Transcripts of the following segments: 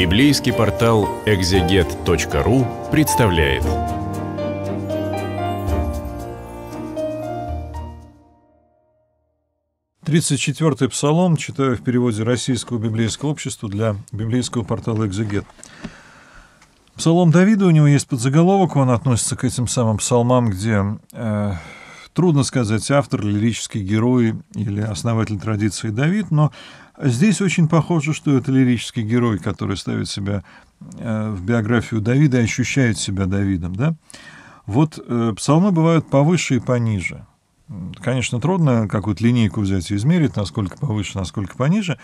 Библейский портал экзегет.ру представляет. Тридцать четвертый псалом читаю в переводе Российского библейского общества для библейского портала «Экзегет». Псалом Давида, у него есть подзаголовок, он относится к этим самым псалмам, где э, Трудно сказать, автор, лирический герой или основатель традиции Давид, но здесь очень похоже, что это лирический герой, который ставит себя э, в биографию Давида и ощущает себя Давидом. Да? Вот э, псалмы бывают повыше и пониже. Конечно, трудно какую-то линейку взять и измерить, насколько повыше, насколько пониже,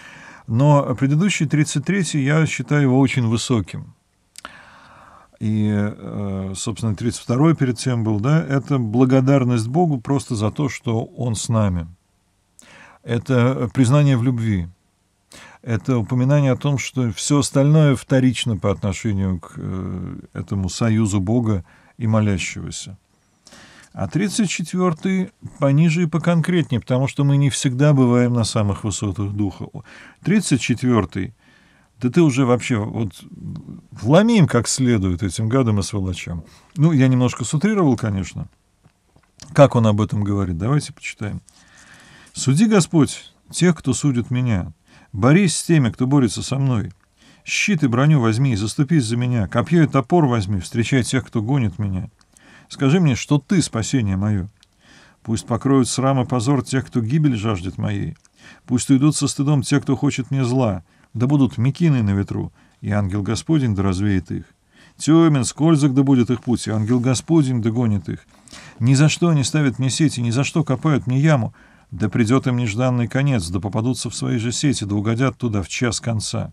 но предыдущий, 33-й, я считаю его очень высоким и, э, собственно, 32-й перед тем был, да, это благодарность Богу просто за то, что Он с нами. Это признание в любви. Это упоминание о том, что все остальное вторично по отношению к э, этому союзу Бога и молящегося. А 34-й пониже и поконкретнее, потому что мы не всегда бываем на самых высотах духа. 34-й да ты уже вообще вот вломи как следует этим гадам и сволочам. Ну, я немножко сутрировал, конечно. Как он об этом говорит? Давайте почитаем. «Суди, Господь, тех, кто судит меня. Борись с теми, кто борется со мной. Щит и броню возьми и заступись за меня. Копье и топор возьми, встречай тех, кто гонит меня. Скажи мне, что ты спасение мое. Пусть покроют срам и позор тех, кто гибель жаждет моей. Пусть уйдут со стыдом те, кто хочет мне зла да будут мекины на ветру, и ангел Господень да развеет их. Темен, скользок да будет их путь, и ангел Господень догонит их. Ни за что они ставят мне сети, ни за что копают мне яму, да придет им нежданный конец, да попадутся в свои же сети, да угодят туда в час конца.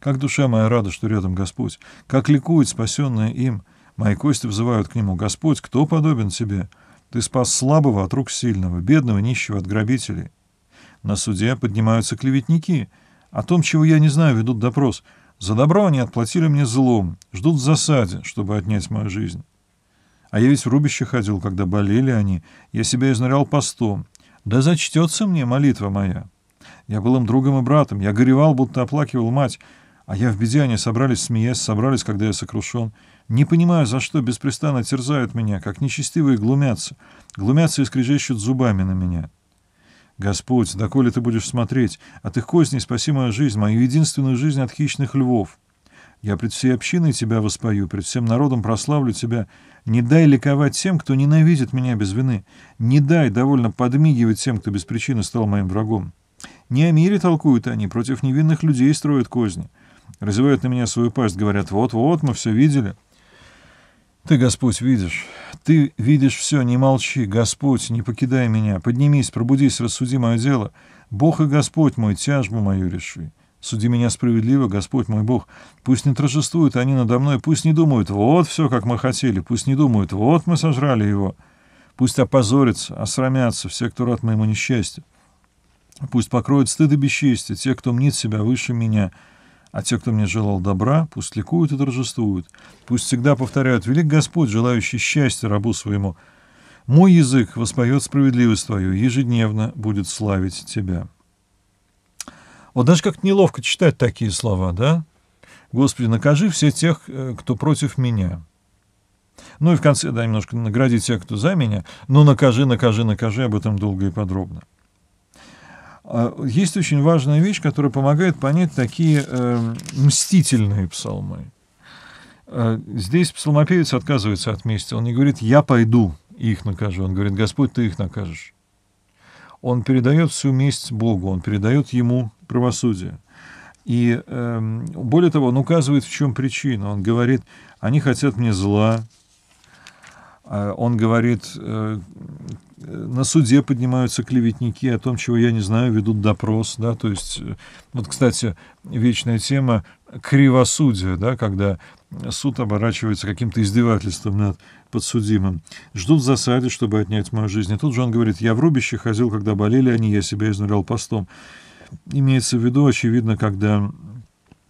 Как душа моя рада, что рядом Господь, как ликует спасенное им, мои кости взывают к нему, Господь, кто подобен тебе? Ты спас слабого от рук сильного, бедного нищего от грабителей. На суде поднимаются клеветники — о том, чего я не знаю, ведут допрос. За добро они отплатили мне злом, ждут в засаде, чтобы отнять мою жизнь. А я ведь в рубище ходил, когда болели они, я себя изнурял постом. Да зачтется мне молитва моя. Я был им другом и братом, я горевал, будто оплакивал мать, а я в беде, они собрались, смеясь, собрались, когда я сокрушен. Не понимаю, за что беспрестанно терзают меня, как нечестивые глумятся, глумятся и скрежещут зубами на меня». Господь, доколе ты будешь смотреть, от их козни — спаси мою жизнь, мою единственную жизнь от хищных львов. Я пред всей общиной тебя воспою, пред всем народом прославлю тебя. Не дай ликовать тем, кто ненавидит меня без вины. Не дай довольно подмигивать тем, кто без причины стал моим врагом. Не о мире толкуют они, против невинных людей строят козни. Разевают на меня свою пасть, говорят, вот-вот, мы все видели». Ты, Господь, видишь. Ты видишь все, не молчи. Господь, не покидай меня. Поднимись, пробудись, рассуди мое дело. Бог и Господь мой, тяжбу мою реши. Суди меня справедливо, Господь мой Бог. Пусть не торжествуют они надо мной, пусть не думают, вот все, как мы хотели, пусть не думают, вот мы сожрали его. Пусть опозорятся, осрамятся все, кто рад моему несчастью. Пусть покроют стыд и бесчестие те, кто мнит себя выше меня. А те, кто мне желал добра, пусть ликуют и торжествуют. Пусть всегда повторяют «Велик Господь, желающий счастья рабу своему». Мой язык воспоет справедливость твою, ежедневно будет славить тебя». Вот даже как неловко читать такие слова, да? «Господи, накажи все тех, э, кто против меня». Ну и в конце, да, немножко награди тех, кто за меня, но накажи, накажи, накажи, об этом долго и подробно. А есть очень важная вещь, которая помогает понять такие э, мстительные псалмы. Э, здесь псалмопевец отказывается от мести. Он не говорит «я пойду и их накажу». Он говорит «Господь, ты их накажешь». Он передает всю месть Богу, он передает ему правосудие. И э, более того, он указывает, в чем причина. Он говорит, они хотят мне зла, а он говорит, э, на суде поднимаются клеветники о том, чего я не знаю, ведут допрос, да, то есть, э, вот, кстати, вечная тема кривосудия, да, когда суд оборачивается каким-то издевательством над подсудимым. Ждут в засаде, чтобы отнять мою жизнь. И тут же он говорит, я в рубище ходил, когда болели они, я себя изнурял постом. Имеется в виду, очевидно, когда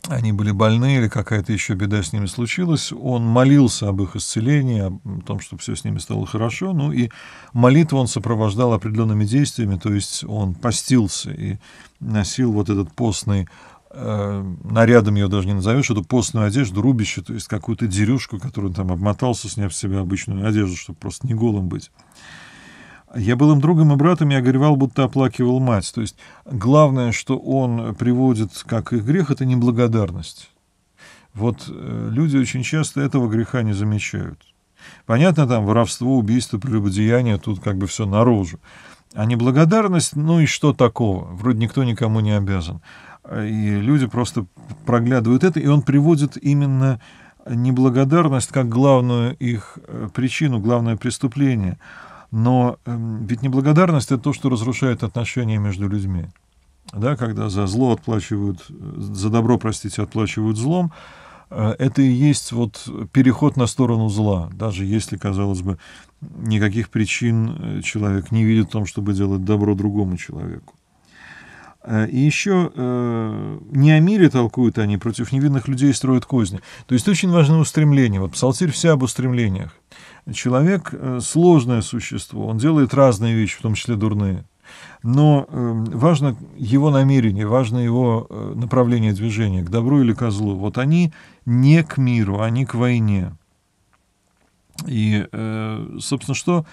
они были больны или какая-то еще беда с ними случилась, он молился об их исцелении, о том, чтобы все с ними стало хорошо, ну и молитву он сопровождал определенными действиями, то есть он постился и носил вот этот постный э, нарядом ее даже не назовешь, эту постную одежду, рубище, то есть какую-то дерюшку, которую он там обмотался, сняв с себя обычную одежду, чтобы просто не голым быть. Я был им другом и братом, я горевал, будто оплакивал мать. То есть главное, что он приводит как их грех, это неблагодарность. Вот э, люди очень часто этого греха не замечают. Понятно, там воровство, убийство, прелюбодеяние, тут как бы все наружу. А неблагодарность, ну и что такого? Вроде никто никому не обязан. И люди просто проглядывают это, и он приводит именно неблагодарность как главную их э, причину, главное преступление – но эм, ведь неблагодарность — это то, что разрушает отношения между людьми. Да, когда за зло отплачивают, э, за добро, простите, отплачивают злом, э, это и есть вот переход на сторону зла. Даже если, казалось бы, никаких причин э, человек не видит в том, чтобы делать добро другому человеку. Э, и еще э, не о мире толкуют они, против невинных людей строят козни. То есть очень важно устремление. Вот псалтирь вся об устремлениях. Человек э, сложное существо, он делает разные вещи, в том числе дурные. Но э, важно его намерение, важно его э, направление движения, к добру или козлу. Вот они не к миру, они к войне. И, э, собственно, что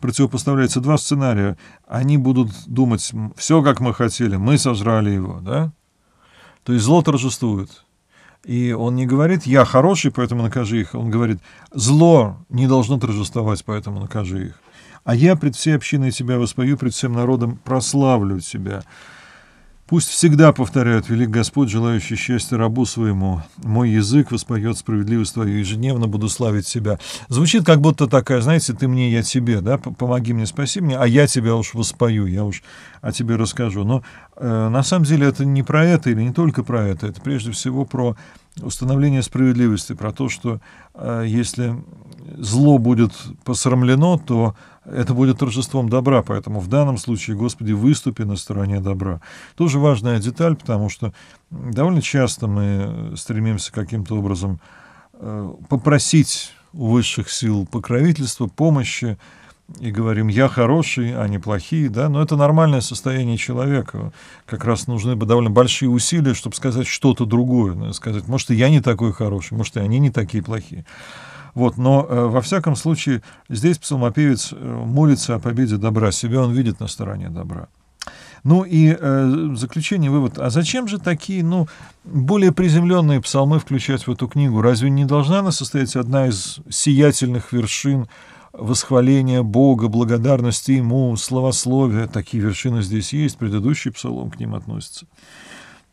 противопоставляется два сценария. Они будут думать, все как мы хотели, мы сожрали его, да? То есть зло торжествует. И он не говорит, я хороший, поэтому накажи их. Он говорит, зло не должно торжествовать, поэтому накажи их. А я пред всей общиной тебя воспою, пред всем народом прославлю тебя. Пусть всегда повторяют, велик Господь, желающий счастья рабу своему. Мой язык воспоет справедливость твою, ежедневно буду славить себя. Звучит как будто такая, знаете, ты мне, я тебе, да, помоги мне, спаси мне, а я тебя уж воспою, я уж о тебе расскажу. Но э, на самом деле это не про это или не только про это, это прежде всего про установление справедливости, про то, что э, если зло будет посрамлено, то это будет торжеством добра, поэтому в данном случае, Господи, выступи на стороне добра. Тоже важная деталь, потому что довольно часто мы стремимся каким-то образом э, попросить у высших сил покровительства, помощи, и говорим «я хороший», а не «плохие», да, но это нормальное состояние человека. Как раз нужны бы довольно большие усилия, чтобы сказать что-то другое, сказать, может, и я не такой хороший, может, и они не такие плохие. Вот, но э, во всяком случае здесь псалмопевец э, молится о победе добра, себя он видит на стороне добра. Ну и э, заключение, вывод. А зачем же такие, ну, более приземленные псалмы включать в эту книгу? Разве не должна она состоять одна из сиятельных вершин восхваления Бога, благодарности Ему, словословия? Такие вершины здесь есть, предыдущий псалом к ним относится.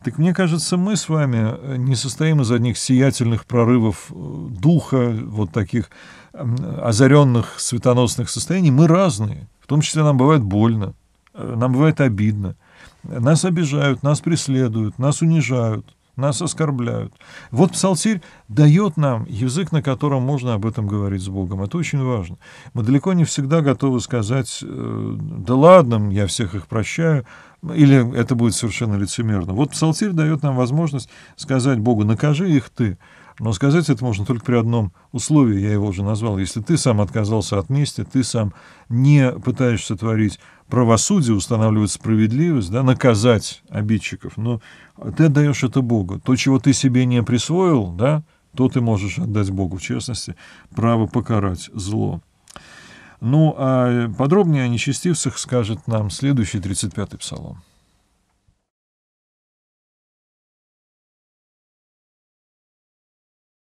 Так мне кажется, мы с вами э, не состоим из одних сиятельных прорывов э, духа, вот таких озаренных светоносных состояний. Мы разные. В том числе нам бывает больно, э, нам бывает обидно. Нас обижают, нас преследуют, нас унижают, нас оскорбляют. Вот псалтирь дает нам язык, на котором можно об этом говорить с Богом. Это очень важно. Мы далеко не всегда готовы сказать, да ладно, я всех их прощаю, или это будет совершенно лицемерно. Вот псалтирь дает нам возможность сказать Богу, накажи их ты. Но сказать это можно только при одном условии, я его уже назвал. Если ты сам отказался от мести, ты сам не пытаешься творить правосудие, устанавливать справедливость, да, наказать обидчиков, но ну, ты отдаешь это Богу. То, чего ты себе не присвоил, да, то ты можешь отдать Богу, в частности, право покарать зло. Ну, а подробнее о нечестивцах скажет нам следующий 35-й псалом.